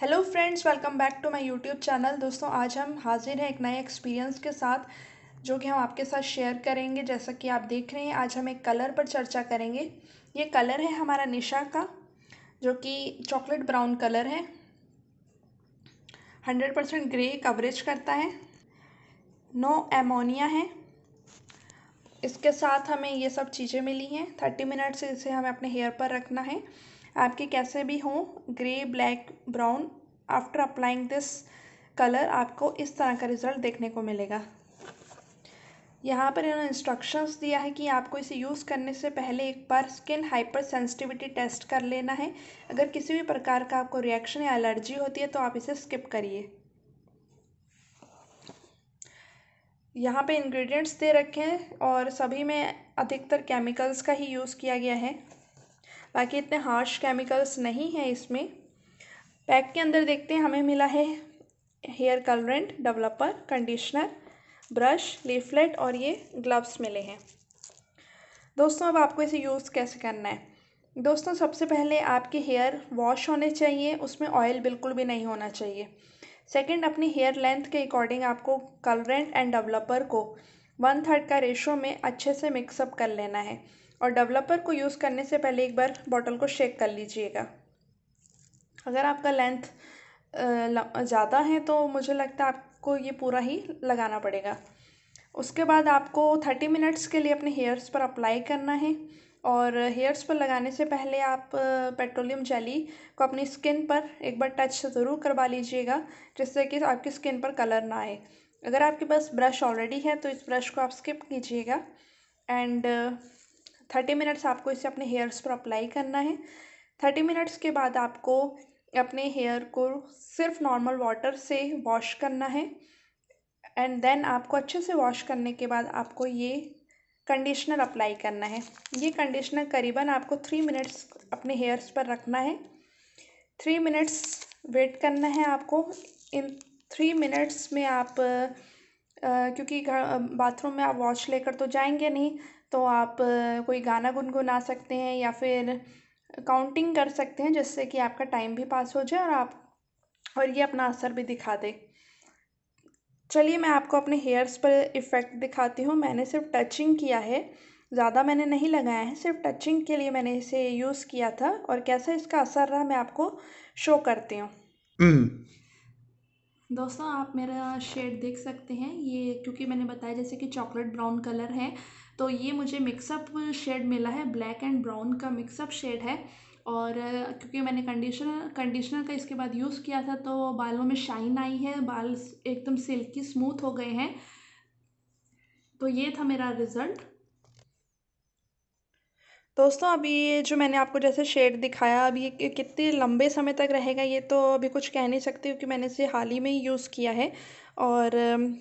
Hello friends welcome back to my YouTube channel दोस्तों आज हम हाजिर हैं एक नए एक्सपीरियंस के साथ जो कि हम आपके साथ शेयर करेंगे जैसा कि आप देख रहे हैं आज हम एक कलर पर चर्चा करेंगे ये कलर है हमारा निशा का जो कि चॉकलेट ब्राउन कलर है हंड्रेड परसेंट ग्रे कवरेज करता है नो एमोनिया है इसके साथ हमें ये सब चीज़ें मिली हैं थर्टी मिनट से इसे हमें अपने हेयर पर रखना है आपके कैसे भी हों grey black brown after applying this colour आपको इस तरह का रिज़ल्ट देखने को मिलेगा यहाँ पर इन्होंने इंस्ट्रक्शंस दिया है कि आपको इसे यूज़ करने से पहले एक बार स्किन हाइपर सेंसिटिविटी टेस्ट कर लेना है अगर किसी भी प्रकार का आपको रिएक्शन या एलर्जी होती है तो आप इसे स्किप करिए यहाँ पे इंग्रेडिएंट्स दे रखे हैं और सभी में अधिकतर केमिकल्स का ही यूज़ किया गया है बाकी इतने हार्श केमिकल्स नहीं हैं इसमें पैक के अंदर देखते हैं हमें मिला है hair colourant developer conditioner brush leaflet और ये ग्लव्स मिले हैं दोस्तों अब आपको इसे यूज़ कैसे करना है दोस्तों सबसे पहले आपके हेयर वॉश होने चाहिए उसमें ऑयल बिल्कुल भी नहीं होना चाहिए सेकंड अपनी हेयर लेंथ के अकॉर्डिंग आपको कलरेंट एंड डेवलपर को वन थर्ड का रेशो में अच्छे से मिक्सअप कर लेना है और डेवलपर को यूज़ करने से पहले एक बार बॉटल को शेक कर लीजिएगा अगर आपका लेंथ ज़्यादा है तो मुझे लगता है आपको ये पूरा ही लगाना पड़ेगा उसके बाद आपको थर्टी मिनट्स के लिए अपने हेयर्स पर अप्लाई करना है और हेयर्स पर लगाने से पहले आप पेट्रोलियम जेली को अपनी स्किन पर एक बार टच ज़रूर करवा लीजिएगा जिससे कि आपकी स्किन पर कलर ना आए अगर आपके पास ब्रश ऑलरेडी है तो इस ब्रश को आप स्किप कीजिएगा एंड थर्टी मिनट्स आपको इसे अपने हेयर्स पर अप्लाई करना है थर्टी मिनट्स के बाद आपको अपने हेयर को सिर्फ नॉर्मल वाटर से वॉश करना है एंड देन आपको अच्छे से वॉश करने के बाद आपको ये कंडीशनर अप्लाई करना है ये कंडीशनर करीबन आपको थ्री मिनट्स अपने हेयर्स पर रखना है थ्री मिनट्स वेट करना है आपको इन थ्री मिनट्स में आप क्योंकि बाथरूम में आप वॉच लेकर तो जाएंगे नहीं तो आप कोई गाना गुनगुना सकते हैं या फिर काउंटिंग कर सकते हैं जिससे कि आपका टाइम भी पास हो जाए और आप और ये अपना असर भी दिखा दे चलिए मैं आपको अपने हेयर्स पर इफ़ेक्ट दिखाती हूँ मैंने सिर्फ टचिंग किया है ज़्यादा मैंने नहीं लगाया है सिर्फ टचिंग के लिए मैंने इसे यूज़ किया था और कैसा इसका असर रहा मैं आपको शो करती हूँ हम्म। दोस्तों आप मेरा शेड देख सकते हैं ये क्योंकि मैंने बताया जैसे कि चॉकलेट ब्राउन कलर है तो ये मुझे मिक्सअप शेड मिला है ब्लैक एंड ब्राउन का मिक्सअप शेड है और क्योंकि मैंने कंडीशनर कंडीशनर का इसके बाद यूज़ किया था तो बालों में शाइन आई है बाल एकदम सिल्की स्मूथ हो गए हैं तो ये था मेरा रिज़ल्ट दोस्तों अभी ये जो मैंने आपको जैसे शेड दिखाया अभी ये कितने लंबे समय तक रहेगा ये तो अभी कुछ कह नहीं सकती क्योंकि मैंने इसे हाल ही में ही यूज़ किया है और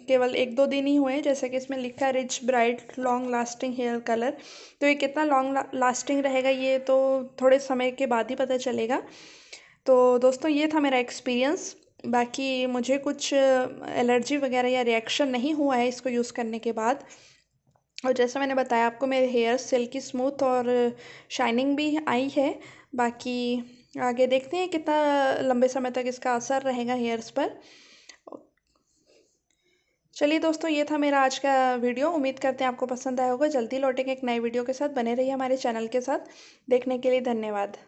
केवल एक दो दिन ही हुए जैसे कि इसमें लिखा है rich bright long lasting hair colour तो ये कितना लॉन्ग ला लास्टिंग रहेगा ये तो थोड़े समय के बाद ही पता चलेगा तो दोस्तों ये था मेरा एक्सपीरियंस बाकी मुझे कुछ एलर्जी वगैरह या रिएक्शन नहीं हुआ है इसको यूज़ करने के बाद और जैसा मैंने बताया आपको मेरे हेयर सिल्की स्मूथ और शाइनिंग भी आई है बाकी आगे देखते हैं कितना लंबे समय तक इसका असर रहेगा हेयर्स पर चलिए दोस्तों ये था मेरा आज का वीडियो उम्मीद करते हैं आपको पसंद आया होगा जल्दी लौटेंगे एक नए वीडियो के साथ बने रहिए हमारे चैनल के साथ देखने के लिए धन्यवाद